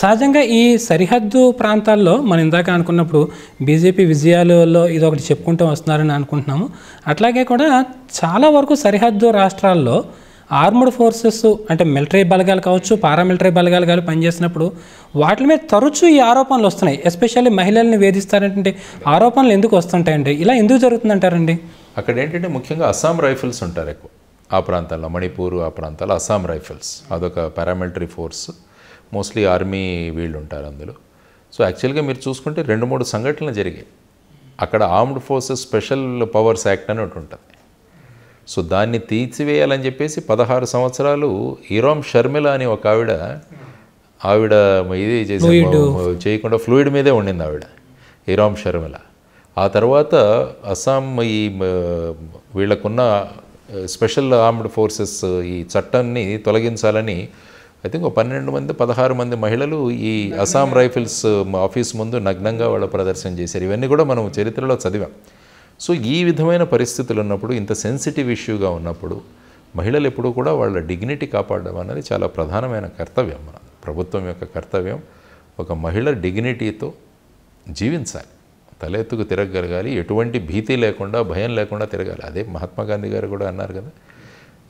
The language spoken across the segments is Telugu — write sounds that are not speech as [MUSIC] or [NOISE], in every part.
సహజంగా ఈ సరిహద్దు ప్రాంతాల్లో మనం ఇందాక అనుకున్నప్పుడు బీజేపీ విజయాలలో ఇది ఒకటి చెప్పుకుంటూ వస్తున్నారని అనుకుంటున్నాము అట్లాగే కూడా చాలా వరకు సరిహద్దు రాష్ట్రాల్లో ఆర్మ్డ్ ఫోర్సెస్ అంటే మిలిటరీ బలగాలు కావచ్చు పారామిలిటరీ బలగాలు కానీ పనిచేసినప్పుడు వాటి మీద తరచూ ఈ ఆరోపణలు వస్తున్నాయి ఎస్పెషల్లీ మహిళల్ని వేధిస్తారంటే ఆరోపణలు ఎందుకు వస్తుంటాయండి ఇలా ఎందుకు జరుగుతుందంటారండి అక్కడ ఏంటంటే ముఖ్యంగా అస్సాం రైఫిల్స్ ఉంటారు ఎక్కువ ఆ ప్రాంతాల్లో మణిపూర్ ఆ ప్రాంతాల్లో అస్సాం రైఫిల్స్ అదొక పారామిలిటరీ ఫోర్స్ మోస్ట్లీ ఆర్మీ వీళ్ళు ఉంటారు అందులో సో యాక్చువల్గా మీరు చూసుకుంటే రెండు మూడు సంఘటనలు జరిగాయి అక్కడ armed forces special powers act అని ఒకటి ఉంటుంది సో దాన్ని తీర్చివేయాలని చెప్పేసి పదహారు సంవత్సరాలు ఈరామ్ షర్మిల అని ఒక ఆవిడ ఆవిడ ఇది చేసి చేయకుండా ఫ్లూయిడ్ మీదే ఉండింది ఆవిడ ఈరామ్ షర్మిల ఆ తర్వాత అస్సాం ఈ వీళ్ళకున్న స్పెషల్ ఆర్మ్డ్ ఫోర్సెస్ ఈ చట్టాన్ని తొలగించాలని ఐ థింక్ ఒక పన్నెండు మంది పదహారు మంది మహిళలు ఈ అస్సాం రైఫిల్స్ ఆఫీస్ ముందు నగ్నంగా వాళ్ళ ప్రదర్శన చేశారు ఇవన్నీ కూడా మనం చరిత్రలో చదివాం సో ఈ విధమైన పరిస్థితులు ఉన్నప్పుడు ఇంత సెన్సిటివ్ ఇష్యూగా ఉన్నప్పుడు మహిళలు ఎప్పుడూ కూడా వాళ్ళ డిగ్నిటీ కాపాడడం అనేది చాలా ప్రధానమైన కర్తవ్యం మన ప్రభుత్వం యొక్క కర్తవ్యం ఒక మహిళ డిగ్నిటీతో జీవించాలి తలెత్తుకు తిరగగలగాలి ఎటువంటి భీతి లేకుండా భయం లేకుండా తిరగాలి అదే మహాత్మా గాంధీ గారు కూడా అన్నారు కదా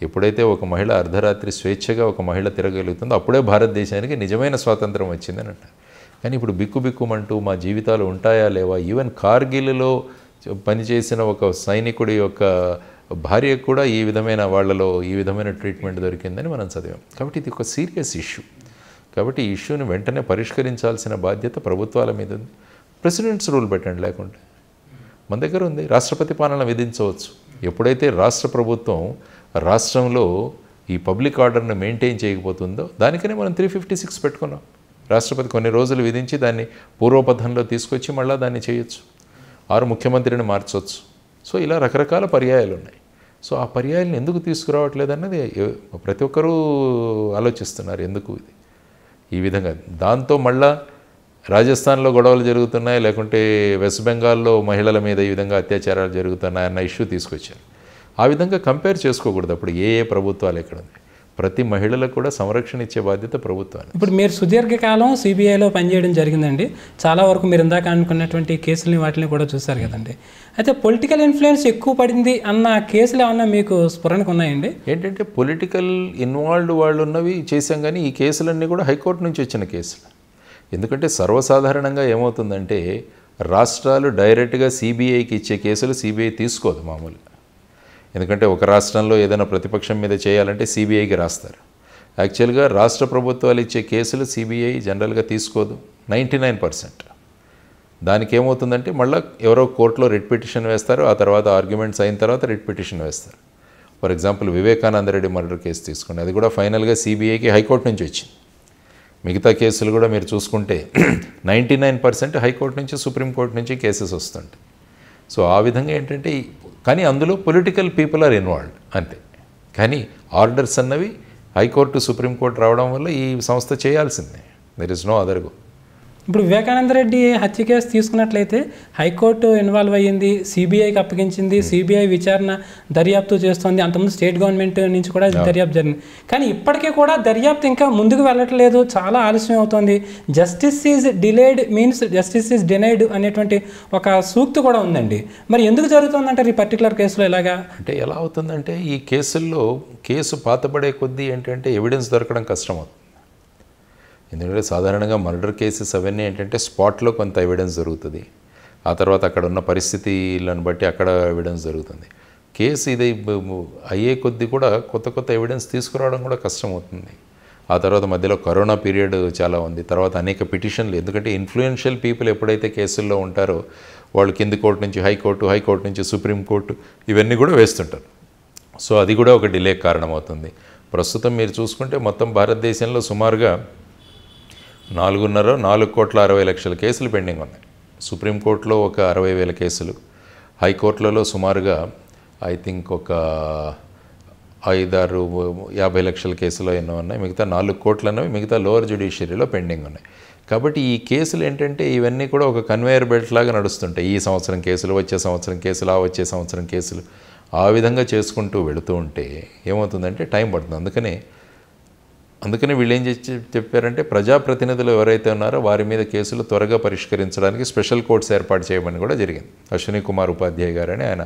ఎప్పుడైతే ఒక మహిళ అర్ధరాత్రి స్వేచ్ఛగా ఒక మహిళ తిరగలుగుతుందో అప్పుడే భారతదేశానికి నిజమైన స్వాతంత్రం వచ్చిందని అంటారు కానీ ఇప్పుడు బిక్కు బిక్కుమంటూ మా జీవితాలు ఉంటాయా లేవా ఈవెన్ కార్గిల్లో పనిచేసిన ఒక సైనికుడి యొక్క భార్య కూడా ఈ విధమైన వాళ్ళలో ఈ విధమైన ట్రీట్మెంట్ దొరికిందని మనం చదివాం కాబట్టి ఇది ఒక సీరియస్ ఇష్యూ కాబట్టి ఈ ఇష్యూని వెంటనే పరిష్కరించాల్సిన బాధ్యత ప్రభుత్వాల మీద ఉంది ప్రెసిడెంట్స్ రూల్ పెట్టండి లేకుంటే మన దగ్గర ఉంది రాష్ట్రపతి పాలన విధించవచ్చు ఎప్పుడైతే రాష్ట్ర ప్రభుత్వం రాష్ట్రంలో ఈ పబ్లిక్ ఆర్డర్ను మెయింటైన్ చేయకపోతుందో దానికనే మనం త్రీ ఫిఫ్టీ సిక్స్ పెట్టుకున్నాం రాష్ట్రపతి కొన్ని రోజులు విధించి దాన్ని పూర్వపథంలో తీసుకొచ్చి మళ్ళీ దాన్ని చేయొచ్చు ఆరు ముఖ్యమంత్రిని మార్చవచ్చు సో ఇలా రకరకాల పర్యాయాలు ఉన్నాయి సో ఆ పర్యాయాలను ఎందుకు తీసుకురావట్లేదు అన్నది ప్రతి ఒక్కరూ ఆలోచిస్తున్నారు ఎందుకు ఇది ఈ విధంగా దాంతో మళ్ళా రాజస్థాన్లో గొడవలు జరుగుతున్నాయి లేకుంటే వెస్ట్ బెంగాల్లో మహిళల మీద ఈ విధంగా అత్యాచారాలు జరుగుతున్నాయన్న ఇష్యూ తీసుకొచ్చారు ఆ విధంగా కంపేర్ చేసుకోకూడదు అప్పుడు ఏ ఏ ప్రభుత్వాలు ఎక్కడ ఉన్నాయి ప్రతి మహిళలకు కూడా సంరక్షణ ఇచ్చే బాధ్యత ప్రభుత్వాన్ని ఇప్పుడు మీరు సుదీర్ఘకాలం సిబిఐలో పనిచేయడం జరిగిందండి చాలా వరకు మీరు ఇందాక అనుకున్నటువంటి కేసులని వాటిని కూడా చూశారు కదండి అయితే పొలిటికల్ ఇన్ఫ్లుయెన్స్ ఎక్కువ పడింది అన్న కేసులు ఏమన్నా మీకు స్ఫురణకు ఉన్నాయండి ఏంటంటే పొలిటికల్ ఇన్వాల్వ్డ్ వాళ్ళు ఉన్నవి చేశాం కానీ ఈ కేసులన్నీ కూడా హైకోర్టు నుంచి వచ్చిన కేసులు ఎందుకంటే సర్వసాధారణంగా ఏమవుతుందంటే రాష్ట్రాలు డైరెక్ట్గా సిబిఐకి ఇచ్చే కేసులు సిబిఐ తీసుకోదు మామూలుగా ఎందుకంటే ఒక రాష్ట్రంలో ఏదైనా ప్రతిపక్షం మీద చేయాలంటే సిబిఐకి రాస్తారు యాక్చువల్గా రాష్ట్ర ప్రభుత్వాలు ఇచ్చే కేసులు సిబిఐ జనరల్గా తీసుకోదు నైంటీ నైన్ పర్సెంట్ దానికి ఏమవుతుందంటే మళ్ళీ ఎవరో కోర్టులో రిట్ పిటిషన్ వేస్తారు ఆ తర్వాత ఆర్గ్యుమెంట్స్ అయిన తర్వాత రిట్ పిటిషన్ వేస్తారు for example Vivekananda Reddy murder case తీసుకోండి అది కూడా ఫైనల్గా సిబిఐకి హైకోర్టు నుంచి వచ్చింది మిగతా కేసులు కూడా మీరు చూసుకుంటే [CLEARS THROAT] నైంటీ నైన్ పర్సెంట్ హైకోర్టు నుంచి సుప్రీంకోర్టు నుంచి కేసెస్ వస్తుంటాయి సో ఆ విధంగా ఏంటంటే కానీ అందులో పొలిటికల్ పీపుల్ ఆర్ ఇన్వాల్వ్డ్ అంతే కానీ ఆర్డర్స్ అన్నవి హైకోర్టు సుప్రీంకోర్టు రావడం వల్ల ఈ సంస్థ చేయాల్సిందే there is no other go ఇప్పుడు వివేకానంద రెడ్డి హత్య కేసు తీసుకున్నట్లయితే హైకోర్టు ఇన్వాల్వ్ అయ్యింది సిబిఐకి అప్పగించింది సిబిఐ విచారణ దర్యాప్తు చేస్తోంది అంతకుముందు స్టేట్ గవర్నమెంట్ నుంచి కూడా దర్యాప్తు జరిగింది కానీ ఇప్పటికీ కూడా దర్యాప్తు ఇంకా ముందుకు వెళ్ళట్లేదు చాలా ఆలస్యం అవుతుంది justice is delayed means justice is denied అనేటువంటి ఒక సూక్తి కూడా ఉందండి మరి ఎందుకు జరుగుతుందంటే ఈ పర్టికులర్ కేసులో ఇలాగా అంటే ఎలా అవుతుందంటే ఈ కేసుల్లో కేసు పాతబడే కొద్దీ ఏంటంటే ఎవిడెన్స్ దొరకడం కష్టం అవుతుంది ఎందుకంటే సాధారణంగా మర్డర్ కేసెస్ అవన్నీ ఏంటంటే స్పాట్లో కొంత ఎవిడెన్స్ జరుగుతుంది ఆ తర్వాత అక్కడ ఉన్న పరిస్థితులను బట్టి అక్కడ ఎవిడెన్స్ జరుగుతుంది కేసు ఇది అయ్యే కొద్ది కూడా కొత్త కొత్త ఎవిడెన్స్ తీసుకురావడం కూడా కష్టమవుతుంది ఆ తర్వాత మధ్యలో కరోనా పీరియడ్ చాలా ఉంది తర్వాత అనేక పిటిషన్లు ఎందుకంటే ఇన్ఫ్లుయెన్షియల్ పీపుల్ ఎప్పుడైతే కేసుల్లో ఉంటారో వాళ్ళు కింది కోర్టు నుంచి హైకోర్టు హైకోర్టు నుంచి సుప్రీంకోర్టు ఇవన్నీ కూడా వేస్తుంటారు సో అది కూడా ఒక డిలే కారణమవుతుంది ప్రస్తుతం మీరు చూసుకుంటే మొత్తం భారతదేశంలో సుమారుగా నాలుగున్నర నాలుగు కోట్ల అరవై లక్షల కేసులు పెండింగ్ ఉన్నాయి సుప్రీంకోర్టులో ఒక అరవై వేల కేసులు హైకోర్టులలో సుమారుగా ఐ థింక్ ఒక ఐదారు యాభై లక్షల కేసులు ఎన్నో ఉన్నాయి మిగతా నాలుగు కోట్లు అన్నవి మిగతా లోవర్ జ్యుడిషియరీలో పెండింగ్ ఉన్నాయి కాబట్టి ఈ కేసులు ఏంటంటే ఇవన్నీ కూడా ఒక కన్వేయర్ బెల్ట్ లాగా నడుస్తుంటాయి ఈ సంవత్సరం కేసులు వచ్చే సంవత్సరం కేసులు ఆ వచ్చే సంవత్సరం కేసులు ఆ విధంగా చేసుకుంటూ వెళుతూ ఉంటే ఏమవుతుందంటే టైం పడుతుంది అందుకనే అందుకని వీళ్ళు ఏం చేసి చెప్పారంటే ప్రజాప్రతినిధులు ఎవరైతే ఉన్నారో వారి మీద కేసులు త్వరగా పరిష్కరించడానికి స్పెషల్ కోర్ట్స్ ఏర్పాటు చేయమని కూడా జరిగింది అశ్విని కుమార్ ఉపాధ్యాయ గారని ఆయన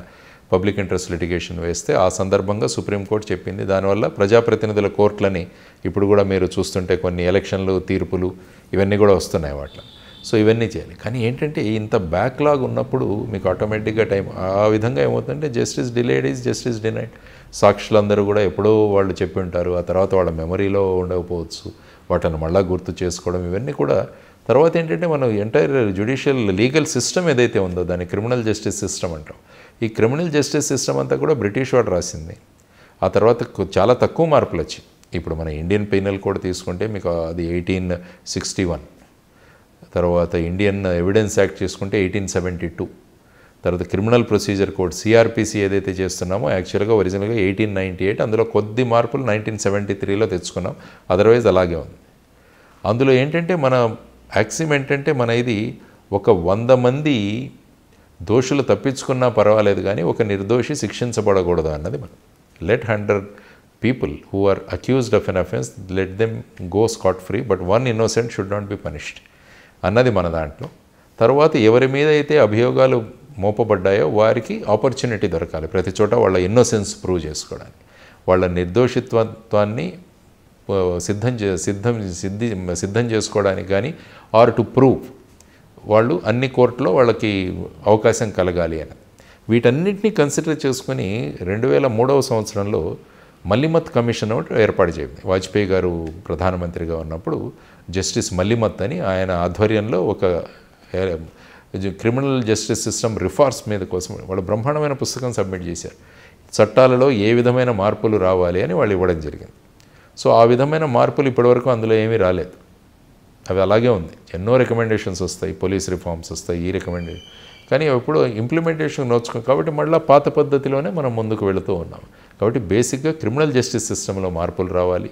పబ్లిక్ ఇంట్రెస్ట్ లిటిగేషన్ వేస్తే ఆ సందర్భంగా సుప్రీంకోర్టు చెప్పింది దానివల్ల ప్రజాప్రతినిధుల కోర్టులని ఇప్పుడు కూడా మీరు చూస్తుంటే కొన్ని ఎలక్షన్లు తీర్పులు ఇవన్నీ కూడా వస్తున్నాయి వాటిలో సో ఇవన్నీ చేయాలి కానీ ఏంటంటే ఇంత బ్యాక్లాగ్ ఉన్నప్పుడు మీకు ఆటోమేటిక్గా టైం ఆ విధంగా ఏమవుతుందంటే justice delayed is justice denied సాక్షులందరూ కూడా ఎప్పుడో వాళ్ళు చెప్పి ఉంటారు ఆ తర్వాత వాళ్ళ మెమరీలో ఉండకపోవచ్చు వాటిని మళ్ళీ గుర్తు చేసుకోవడం ఇవన్నీ కూడా తర్వాత ఏంటంటే మనం ఎంటైర్ జ్యుడిషియల్ లీగల్ సిస్టమ్ ఏదైతే ఉందో దాన్ని క్రిమినల్ జస్టిస్ సిస్టమ్ అంటాం ఈ క్రిమినల్ జస్టిస్ సిస్టమ్ అంతా కూడా బ్రిటిష్ వాడు రాసింది ఆ తర్వాత చాలా తక్కువ మార్పులు వచ్చాయి ఇప్పుడు మన ఇండియన్ పెయినల్ కూడా తీసుకుంటే మీకు అది ఎయిటీన్ సిక్స్టీ వన్ తర్వాత ఇండియన్ ఎవిడెన్స్ యాక్ట్ చేసుకుంటే ఎయిటీన్ సెవెంటీ టూ తర్వాత క్రిమినల్ ప్రొసీజర్ కోడ్ సిఆర్పిసి ఏదైతే చేస్తున్నామో యాక్చువల్గా ఒరిజినల్గా ఎయిటీన్ నైంటీ ఎయిట్ అందులో కొద్ది మార్పులు నైన్టీన్ సెవెంటీ త్రీలో తెచ్చుకున్నాం అదర్వైజ్ అలాగే ఉంది అందులో ఏంటంటే మన యాక్సిమ్ ఏంటంటే మన ఇది ఒక వంద మంది దోషులు తప్పించుకున్నా పర్వాలేదు కానీ ఒక నిర్దోషి శిక్షించబడకూడదు అన్నది మనం let hundred people who are accused of an offence let them go scot free but one innocent should not be punished అన్నది మన దాంట్లో తర్వాత ఎవరి మీద అయితే అభియోగాలు మోపబడ్డాయో వారికి ఆపర్చునిటీ దొరకాలి ప్రతి చోట వాళ్ళ ఇన్నోసెన్స్ ప్రూవ్ చేసుకోవడానికి వాళ్ళ నిర్దోషిత్వాన్ని సిద్ధం చే సిద్ధం సిద్ధి సిద్ధం చేసుకోవడానికి కానీ ఆర్ టు ప్రూవ్ వాళ్ళు అన్ని కోర్టులో వాళ్ళకి అవకాశం కలగాలి అని వీటన్నిటిని కన్సిడర్ చేసుకుని రెండు వేల మూడవ సంవత్సరంలో మల్లిమత్ కమిషన్ ఒకటి ఏర్పాటు చేయండి వాజ్పేయి గారు ప్రధానమంత్రిగా ఉన్నప్పుడు జస్టిస్ మల్లిమత్ అని ఆయన ఆధ్వర్యంలో ఒక క్రిమినల్ జస్టిస్ సిస్టమ్ రిఫార్మ్స్ మీద కోసం వాళ్ళు బ్రహ్మాండమైన పుస్తకం సబ్మిట్ చేశారు చట్టాలలో ఏ విధమైన మార్పులు రావాలి అని వాళ్ళు ఇవ్వడం జరిగింది సో ఆ విధమైన మార్పులు ఇప్పటివరకు అందులో ఏమీ రాలేదు అవి అలాగే ఉంది ఎన్నో రికమెండేషన్స్ వస్తాయి పోలీస్ రిఫార్మ్స్ వస్తాయి ఈ రికమెండేషన్ కానీ ఎప్పుడు ఇంప్లిమెంటేషన్ నోచుకో కాబట్టి మళ్ళీ పాత పద్ధతిలోనే మనం ముందుకు వెళుతూ ఉన్నాం కాబట్టి బేసిక్గా క్రిమినల్ జస్టిస్ సిస్టంలో మార్పులు రావాలి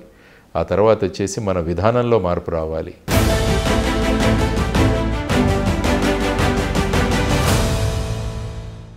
ఆ తర్వాత వచ్చేసి మన విధానంలో మార్పు రావాలి